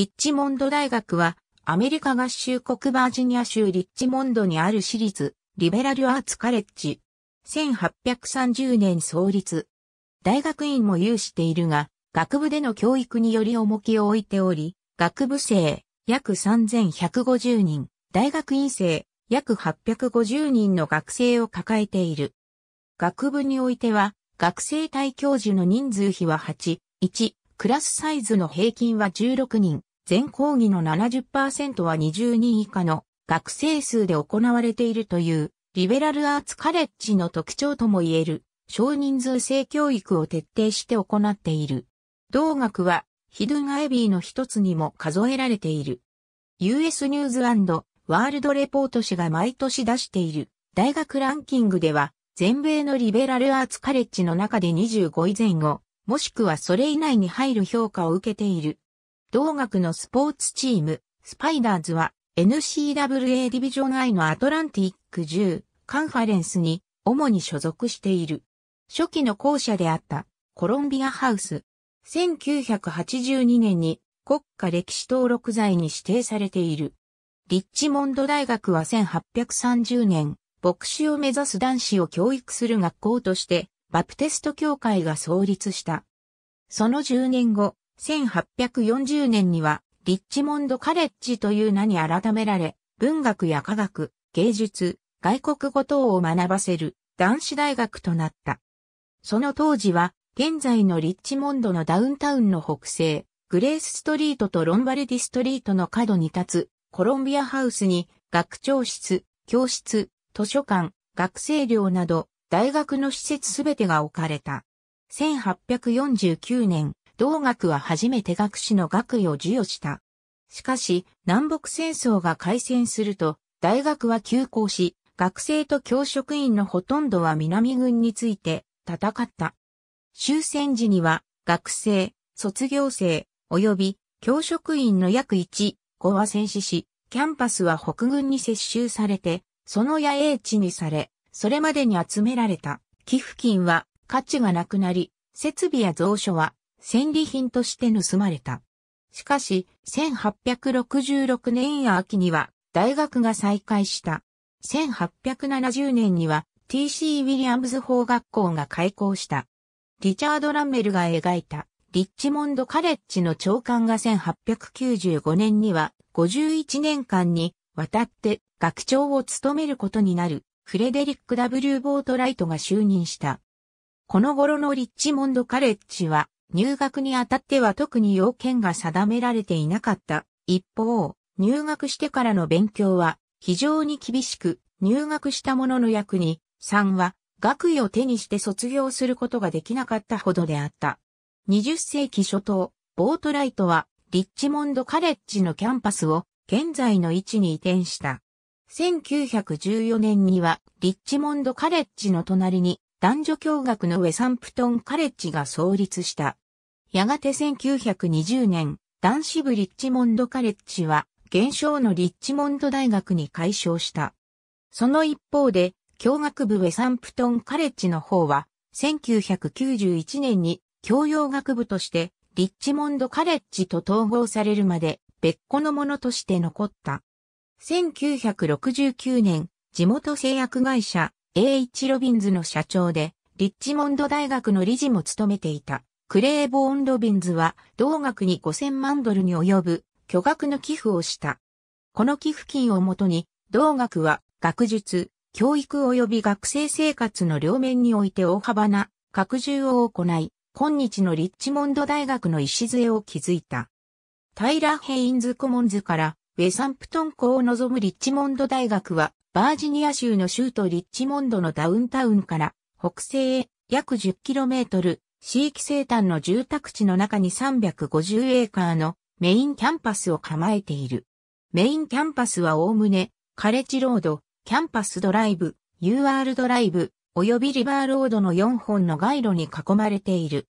リッチモンド大学は、アメリカ合衆国バージニア州リッチモンドにある私立、リベラルアーツカレッジ。1830年創立。大学院も有しているが、学部での教育により重きを置いており、学部生、約3150人、大学院生、約850人の学生を抱えている。学部においては、学生対教授の人数比は8、1、クラスサイズの平均は16人、全講義の70%は20人以下の学生数で行われているという、リベラルアーツカレッジの特徴ともいえる、少人数制教育を徹底して行っている。同学は、ヒドゥンアイビーの一つにも数えられている。US ニューズワールドレポート誌が毎年出している大学ランキングでは、全米のリベラルアーツカレッジの中で25位前後、もしくはそれ以内に入る評価を受けている同学のスポーツチーム、スパイダーズは NCAA ディビジョン I のアトランティック10カンファレンスに主に所属している。初期の校舎であったコロンビアハウス。1982年に国家歴史登録財に指定されている。リッチモンド大学は1830年、牧師を目指す男子を教育する学校として、バプテスト教会が創立した。その10年後、1840年には、リッチモンドカレッジという名に改められ、文学や科学、芸術、外国語等を学ばせる男子大学となった。その当時は、現在のリッチモンドのダウンタウンの北西、グレースストリートとロンバルディストリートの角に立つ、コロンビアハウスに、学長室、教室、図書館、学生寮など、大学の施設すべてが置かれた。1849年、同学は初めて学士の学位を授与した。しかし、南北戦争が開戦すると、大学は休校し、学生と教職員のほとんどは南軍について戦った。終戦時には、学生、卒業生、及び教職員の約1、5は戦死し、キャンパスは北軍に接収されて、その野営地にされ、それまでに集められた寄付金は価値がなくなり、設備や蔵書は戦利品として盗まれた。しかし、1866年や秋には大学が再開した。1870年には T.C. ウィリアムズ法学校が開校した。リチャード・ランメルが描いたリッチモンド・カレッジの長官が1895年には51年間にわたって学長を務めることになるフレデリック・ W・ ボートライトが就任した。この頃のリッチモンド・カレッジは入学にあたっては特に要件が定められていなかった。一方、入学してからの勉強は非常に厳しく、入学した者の役に、3は学位を手にして卒業することができなかったほどであった。20世紀初頭、ボートライトはリッチモンドカレッジのキャンパスを現在の位置に移転した。1914年にはリッチモンドカレッジの隣に男女共学のウェサンプトンカレッジが創立した。やがて1920年、男子部リッチモンドカレッジは、現象のリッチモンド大学に改称した。その一方で、教学部ウェサンプトンカレッジの方は、1991年に教養学部として、リッチモンドカレッジと統合されるまで、別個のものとして残った。1969年、地元製薬会社 A1 ロビンズの社長で、リッチモンド大学の理事も務めていた。クレーボーン・ロビンズは同額に5000万ドルに及ぶ巨額の寄付をした。この寄付金をもとに、同学は学術、教育及び学生生活の両面において大幅な拡充を行い、今日のリッチモンド大学の礎を築いた。タイラ・ヘインズ・コモンズからウェサンプトン校を望むリッチモンド大学は、バージニア州の州都リッチモンドのダウンタウンから北西へ約 10km、地域生誕の住宅地の中に350エーカーのメインキャンパスを構えている。メインキャンパスはおおむね、カレッジロード、キャンパスドライブ、UR ドライブ、及びリバーロードの4本の街路に囲まれている。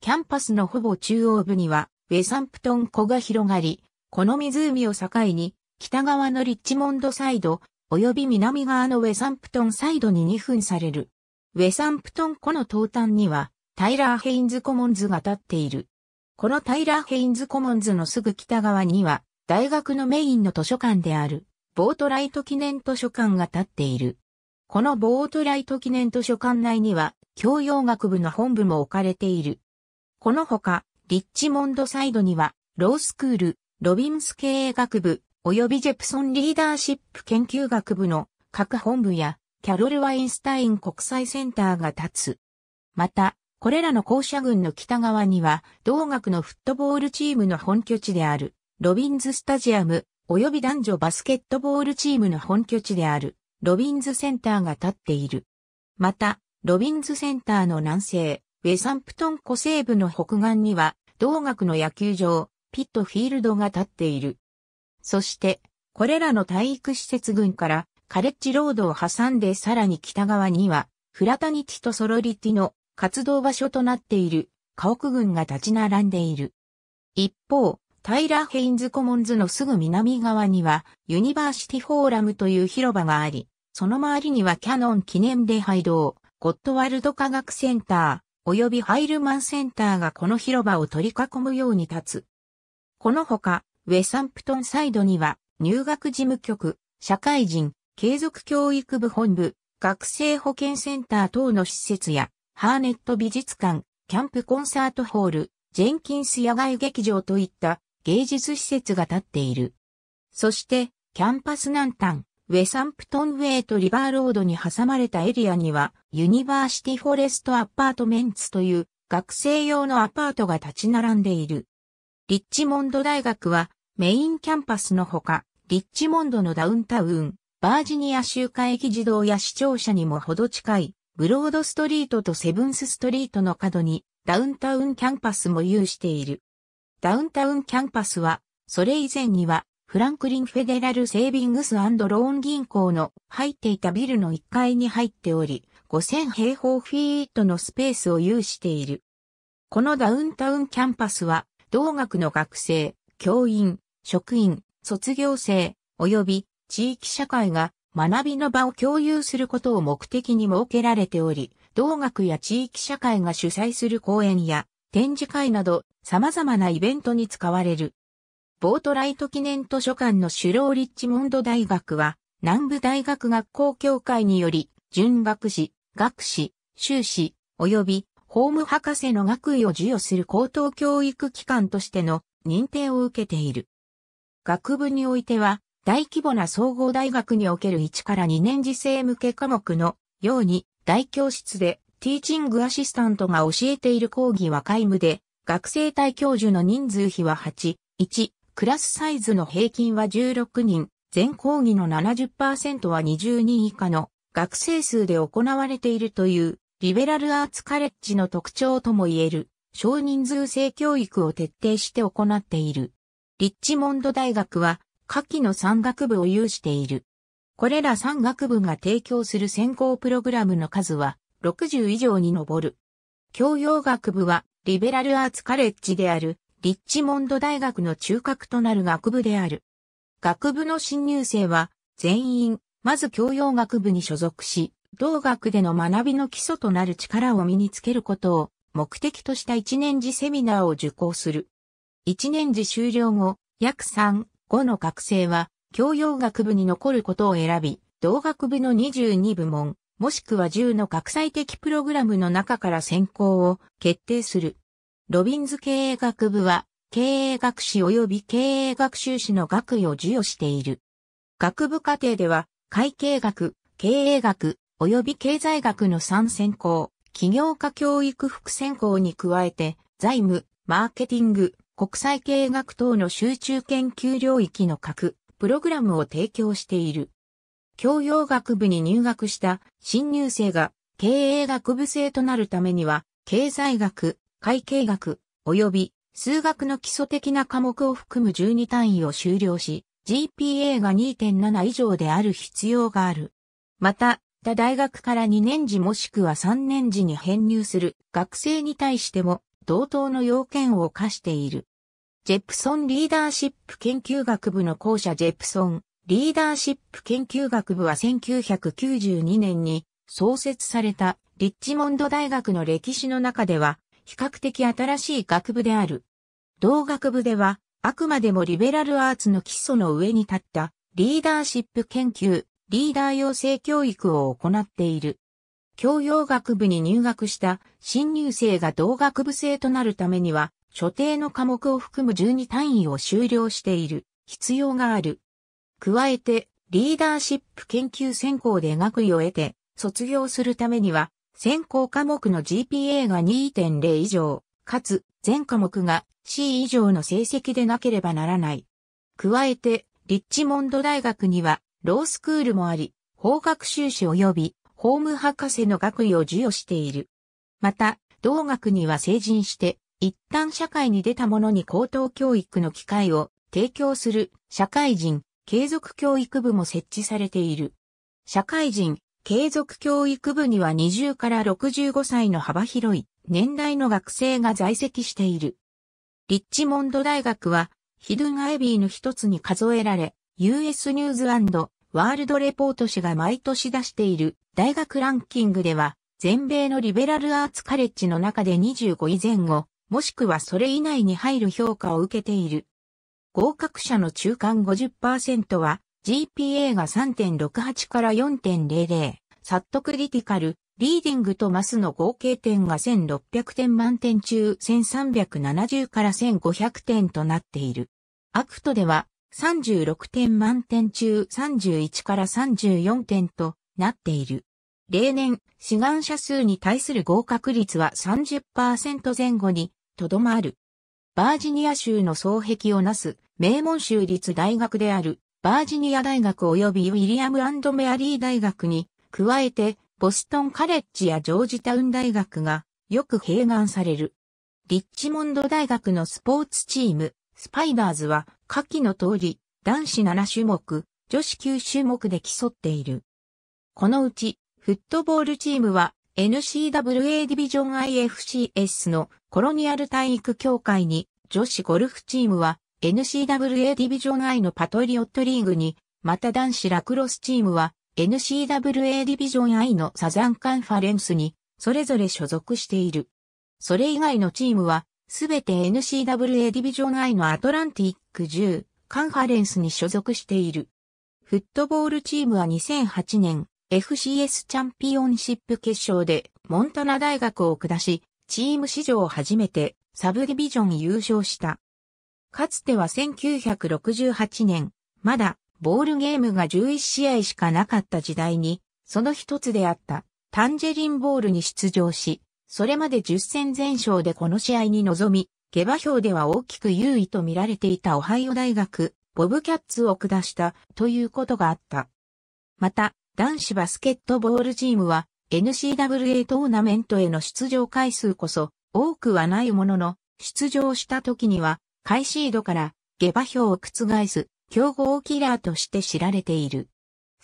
キャンパスのほぼ中央部には、ウェサンプトン湖が広がり、この湖を境に、北側のリッチモンドサイド、及び南側のウェサンプトンサイドに2分される。ウェサンプトン湖の東端には、タイラー・ヘインズ・コモンズが立っている。このタイラー・ヘインズ・コモンズのすぐ北側には、大学のメインの図書館である、ボートライト記念図書館が立っている。このボートライト記念図書館内には、教養学部の本部も置かれている。このほか、リッチモンドサイドには、ロースクール、ロビンス経営学部、及びジェプソンリーダーシップ研究学部の各本部や、キャロル・ワインスタイン国際センターが立つ。また、これらの校舎群の北側には、同学のフットボールチームの本拠地である、ロビンズスタジアム、及び男女バスケットボールチームの本拠地である、ロビンズセンターが建っている。また、ロビンズセンターの南西、ウェサンプトン湖西部の北岸には、同学の野球場、ピットフィールドが建っている。そして、これらの体育施設群からカレッジロードを挟んでさらに北側には、フラタニティとソロリティの活動場所となっている家屋群が立ち並んでいる。一方、タイラ・ヘインズ・コモンズのすぐ南側にはユニバーシティフォーラムという広場があり、その周りにはキャノン記念礼拝堂、ゴッドワールド科学センター、及びハイルマンセンターがこの広場を取り囲むように立つ。このほか、ウェサンプトンサイドには、入学事務局、社会人、継続教育部本部、学生保健センター等の施設や、ハーネット美術館、キャンプコンサートホール、ジェンキンス野外劇場といった芸術施設が建っている。そして、キャンパス南端、ウェサンプトンウェイとリバーロードに挟まれたエリアには、ユニバーシティフォレストアパートメンツという学生用のアパートが立ち並んでいる。リッチモンド大学はメインキャンパスのほか、リッチモンドのダウンタウン、バージニア州会議児童や視聴者にもほど近いブロードストリートとセブンスストリートの角にダウンタウンキャンパスも有している。ダウンタウンキャンパスは、それ以前には、フランクリン・フェデラル・セービングスローン銀行の入っていたビルの1階に入っており、5000平方フィートのスペースを有している。このダウンタウンキャンパスは、同学の学生、教員、職員、卒業生、及び地域社会が学びの場を共有することを目的に設けられており、同学や地域社会が主催する講演や展示会など様々なイベントに使われる。ボートライト記念図書館のシュローリッチモンド大学は、南部大学学校協会により、準学士、学士、修士、及び法務博士の学位を授与する高等教育機関としての認定を受けている。学部においては、大規模な総合大学における1から2年次生向け科目のように大教室でティーチングアシスタントが教えている講義は皆無で学生対教授の人数比は8、1、クラスサイズの平均は16人、全講義の70%は20人以下の学生数で行われているというリベラルアーツカレッジの特徴とも言える少人数制教育を徹底して行っている。リッチモンド大学は下記の山岳部を有している。これら山岳部が提供する専攻プログラムの数は60以上に上る。教養学部はリベラルアーツカレッジであるリッチモンド大学の中核となる学部である。学部の新入生は全員、まず教養学部に所属し、同学での学びの基礎となる力を身につけることを目的とした一年次セミナーを受講する。一年次終了後、約3、後の学生は、教養学部に残ることを選び、同学部の22部門、もしくは10の学際的プログラムの中から選考を決定する。ロビンズ経営学部は、経営学士及び経営学習士の学位を授与している。学部課程では、会計学、経営学、及び経済学の3選考、企業家教育副選考に加えて、財務、マーケティング、国際経営学等の集中研究領域の核、プログラムを提供している。教養学部に入学した新入生が経営学部生となるためには、経済学、会計学、及び数学の基礎的な科目を含む12単位を修了し、GPA が2.7以上である必要がある。また、他大学から2年時もしくは3年時に編入する学生に対しても同等の要件を課している。ジェプソンリーダーシップ研究学部の校舎ジェプソンリーダーシップ研究学部は1992年に創設されたリッチモンド大学の歴史の中では比較的新しい学部である。同学部ではあくまでもリベラルアーツの基礎の上に立ったリーダーシップ研究、リーダー養成教育を行っている。教養学部に入学した新入生が同学部生となるためには、所定の科目を含む12単位を修了している必要がある。加えて、リーダーシップ研究専攻で学位を得て、卒業するためには、専攻科目の GPA が2.0以上、かつ、全科目が C 以上の成績でなければならない。加えて、リッチモンド大学には、ロースクールもあり、法学修士及び法務博士の学位を授与している。また、同学には成人して、一旦社会に出た者に高等教育の機会を提供する社会人継続教育部も設置されている。社会人継続教育部には20から65歳の幅広い年代の学生が在籍している。リッチモンド大学はヒドゥンアイビーの一つに数えられ、US ニューズワールドレポート誌が毎年出している大学ランキングでは、全米のリベラルアーツカレッジの中で25位前後、もしくはそれ以内に入る評価を受けている。合格者の中間50%は、GPA が3.68から4.00、サットクリティカル、リーディングとマスの合計点が1600点満点中1370から1500点となっている。アクトでは36点満点中31から34点となっている。例年、志願者数に対する合格率は30%前後にとどまる。バージニア州の総壁をなす名門州立大学であるバージニア大学及びウィリアムメアリー大学に加えてボストンカレッジやジョージタウン大学がよく併願される。リッチモンド大学のスポーツチームスパイダーズは、下記の通り、男子7種目、女子9種目で競っている。このうち、フットボールチームは、NCAA ディビジョン IFCS のコロニアル体育協会に、女子ゴルフチームは、NCAA ディビジョン I のパトリオットリーグに、また男子ラクロスチームは、NCAA ディビジョン I のサザンカンファレンスに、それぞれ所属している。それ以外のチームは、すべて n c w a ディビジョン I のアトランティック10カンファレンスに所属している。フットボールチームは2008年 FCS チャンピオンシップ決勝でモンタナ大学を下し、チーム史上初めてサブディビジョン優勝した。かつては1968年、まだボールゲームが11試合しかなかった時代に、その一つであったタンジェリンボールに出場し、それまで10戦全勝でこの試合に臨み、下馬評では大きく優位と見られていたオハイオ大学、ボブキャッツを下したということがあった。また、男子バスケットボールチームは n c w a トーナメントへの出場回数こそ多くはないものの、出場した時には、イシードから下馬評を覆す強豪キラーとして知られている。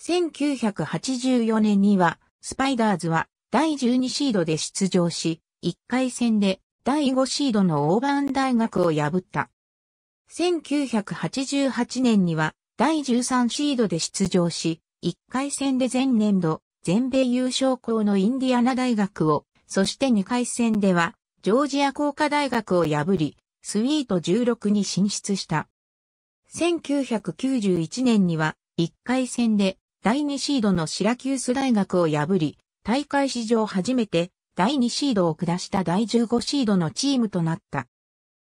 1984年には、スパイダーズは第12シードで出場し、1回戦で第5シードのオーバーン大学を破った。1988年には第13シードで出場し、1回戦で前年度全米優勝校のインディアナ大学を、そして2回戦ではジョージア工科大学を破り、スウィート16に進出した。1991年には1回戦で第2シードのシラキュース大学を破り、大会史上初めて第2シードを下した第15シードのチームとなった。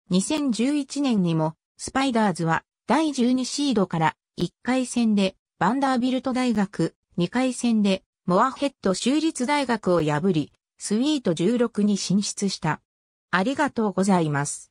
2011年にもスパイダーズは第12シードから1回戦でバンダービルト大学、2回戦でモアヘッド州立大学を破り、スイート16に進出した。ありがとうございます。